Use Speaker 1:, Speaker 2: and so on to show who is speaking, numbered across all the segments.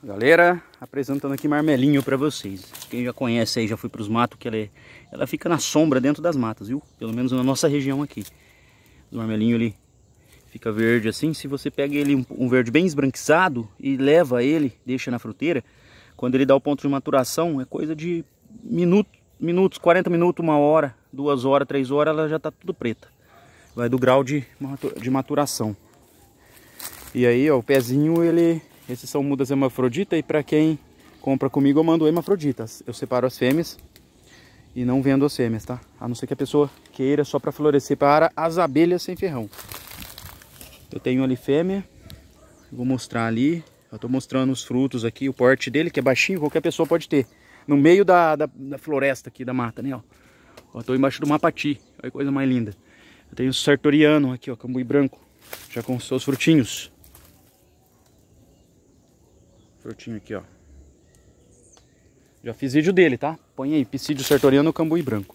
Speaker 1: Galera, apresentando aqui marmelinho para vocês. Quem já conhece aí, já foi para os matos, que ela, é, ela fica na sombra dentro das matas, viu? Pelo menos na nossa região aqui. O marmelinho ele fica verde assim. Se você pega ele um, um verde bem esbranquiçado e leva ele, deixa na fruteira, quando ele dá o ponto de maturação, é coisa de minuto, minutos, 40 minutos, uma hora, duas horas, três horas, ela já está tudo preta. Vai do grau de, de maturação. E aí, ó, o pezinho ele esses são mudas hermafrodita e para quem compra comigo eu mando hermafroditas. Eu separo as fêmeas e não vendo as fêmeas, tá? A não ser que a pessoa queira só para florescer para as abelhas sem ferrão. Eu tenho ali fêmea, vou mostrar ali. Eu estou mostrando os frutos aqui, o porte dele, que é baixinho, qualquer pessoa pode ter. No meio da, da, da floresta aqui, da mata, né? Ó, ó tô embaixo do mapati, olha que coisa mais linda. Eu tenho o sartoriano aqui, ó, cambuí branco, já com seus frutinhos. Tortinho aqui, ó. Já fiz vídeo dele, tá? Põe aí, piscídio sertoriano, cambuí branco.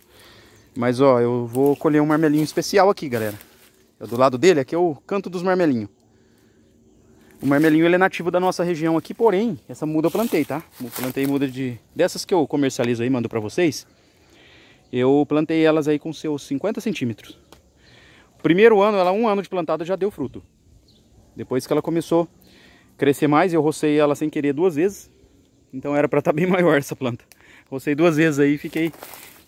Speaker 1: Mas, ó, eu vou colher um marmelinho especial aqui, galera. Eu, é do lado dele, aqui é o canto dos marmelinhos. O marmelinho, ele é nativo da nossa região aqui, porém, essa muda eu plantei, tá? Eu plantei muda de... Dessas que eu comercializo aí, mando pra vocês. Eu plantei elas aí com seus 50 centímetros. Primeiro ano, ela um ano de plantada já deu fruto. Depois que ela começou crescer mais. Eu rocei ela sem querer duas vezes. Então era para estar tá bem maior essa planta. Rocei duas vezes aí e fiquei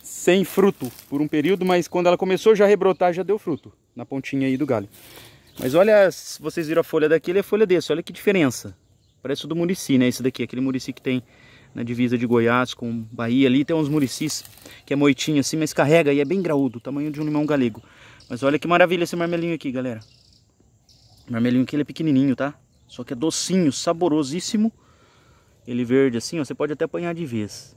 Speaker 1: sem fruto por um período, mas quando ela começou já rebrotar, já deu fruto na pontinha aí do galho. Mas olha, se vocês viram a folha daquele, é a folha desse, olha que diferença. Parece o do murici, né, esse daqui, aquele murici que tem na divisa de Goiás com Bahia ali, tem uns muricis que é moitinho assim, mas carrega e é bem graúdo, tamanho de um limão galego. Mas olha que maravilha esse marmelinho aqui, galera. O marmelinho aqui ele é pequenininho, tá? Só que é docinho, saborosíssimo. Ele verde assim, ó, você pode até apanhar de vez.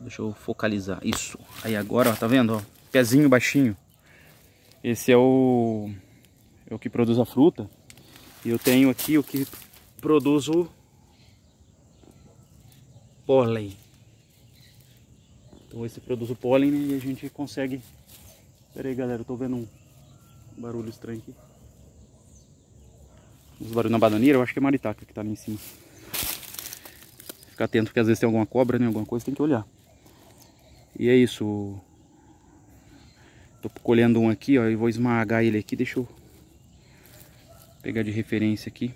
Speaker 1: Deixa eu focalizar. Isso. Aí agora, ó, tá vendo? Ó, pezinho baixinho. Esse é o, é o que produz a fruta. E eu tenho aqui o que produz o pólen. Então esse produz o pólen e a gente consegue Pera aí galera, eu tô vendo um barulho estranho aqui. Os barulhos na bananeira, eu acho que é maritaca que tá ali em cima. Ficar atento porque às vezes tem alguma cobra, né? Alguma coisa, tem que olhar. E é isso. Tô colhendo um aqui, ó. E vou esmagar ele aqui. Deixa eu pegar de referência aqui.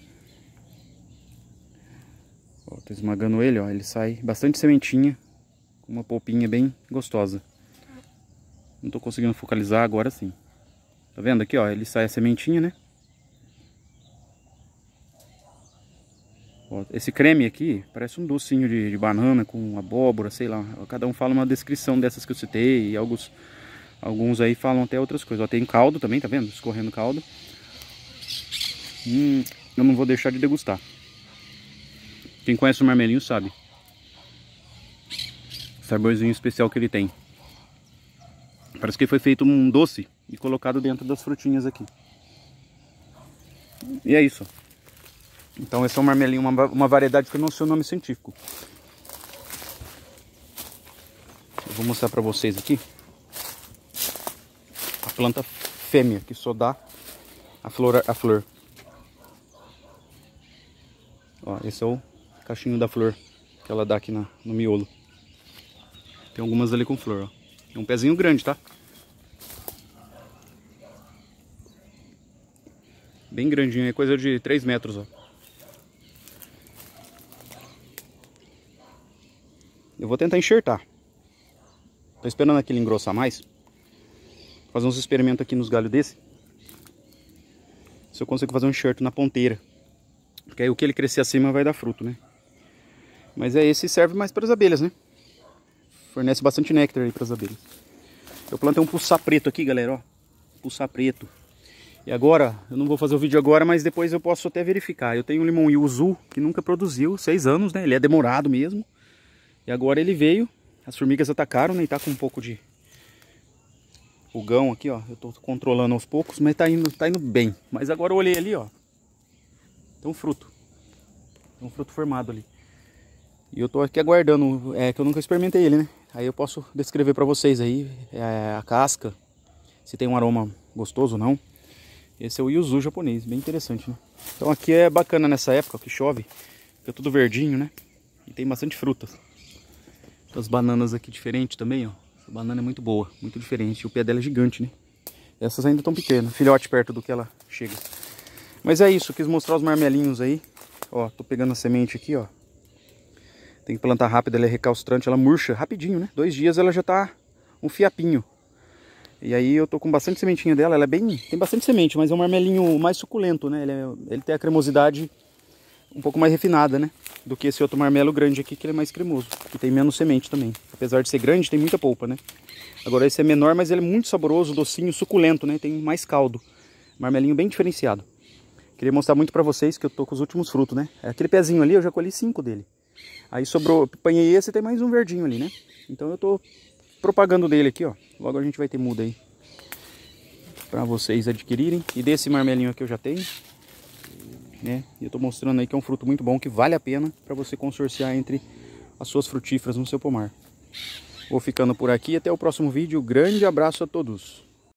Speaker 1: Ó, tô esmagando ele, ó. Ele sai bastante sementinha. Com uma polpinha bem gostosa. Não tô conseguindo focalizar agora sim. Tá vendo aqui, ó? Ele sai a sementinha, né? Ó, esse creme aqui parece um docinho de, de, banana com abóbora, sei lá. Cada um fala uma descrição dessas que eu citei. E alguns, alguns aí falam até outras coisas. Ó, tem caldo também, tá vendo? Escorrendo caldo. Hum, eu não vou deixar de degustar. Quem conhece o marmelinho sabe. O saborzinho especial que ele tem. Parece que foi feito um doce e colocado dentro das frutinhas aqui. E é isso. Então esse é um marmelinho, uma, uma variedade que eu não sei o nome científico. Eu vou mostrar para vocês aqui. A planta fêmea, que só dá a flor. A flor. Ó, esse é o cachinho da flor que ela dá aqui na, no miolo. Tem algumas ali com flor, ó. É um pezinho grande, tá? Bem grandinho, é coisa de 3 metros, ó. Eu vou tentar enxertar. Tô esperando aquele engrossar mais. Vou fazer uns experimentos aqui nos galhos desse. Se eu consigo fazer um enxerto na ponteira. Porque aí o que ele crescer acima vai dar fruto, né? Mas é esse serve mais para as abelhas, né? Fornece bastante néctar aí para as abelhas. Eu plantei um pulsar preto aqui, galera, ó. Pulsar preto. E agora, eu não vou fazer o vídeo agora, mas depois eu posso até verificar. Eu tenho um limão Yuzu, que nunca produziu, seis anos, né? Ele é demorado mesmo. E agora ele veio, as formigas atacaram, né? E tá com um pouco de fogão aqui, ó. Eu tô controlando aos poucos, mas tá indo, tá indo bem. Mas agora eu olhei ali, ó. Tem um fruto. Tem um fruto formado ali. E eu tô aqui aguardando, é que eu nunca experimentei ele, né? Aí eu posso descrever para vocês aí é, a casca, se tem um aroma gostoso ou não. Esse é o yuzu japonês, bem interessante, né? Então aqui é bacana nessa época que chove, fica tudo verdinho, né? E tem bastante frutas. As bananas aqui diferentes também, ó. Essa banana é muito boa, muito diferente. O pé dela é gigante, né? Essas ainda estão pequenas, filhote perto do que ela chega. Mas é isso, quis mostrar os marmelinhos aí. Ó, tô pegando a semente aqui, ó. Tem que plantar rápido, ela é recalcitrante, ela murcha rapidinho, né? Dois dias ela já tá um fiapinho. E aí eu tô com bastante sementinha dela, ela é bem... Tem bastante semente, mas é um marmelinho mais suculento, né? Ele, é... ele tem a cremosidade um pouco mais refinada, né? Do que esse outro marmelo grande aqui, que ele é mais cremoso. Que tem menos semente também. Apesar de ser grande, tem muita polpa, né? Agora esse é menor, mas ele é muito saboroso, docinho, suculento, né? Tem mais caldo. Marmelinho bem diferenciado. Queria mostrar muito pra vocês que eu tô com os últimos frutos, né? É aquele pezinho ali, eu já colhi cinco dele. Aí sobrou, apanhei esse e tem mais um verdinho ali, né? Então eu tô propagando dele aqui, ó. Logo a gente vai ter muda aí. Pra vocês adquirirem. E desse marmelinho aqui eu já tenho. Né? E eu tô mostrando aí que é um fruto muito bom, que vale a pena para você consorciar entre as suas frutíferas no seu pomar. Vou ficando por aqui. Até o próximo vídeo. Grande abraço a todos.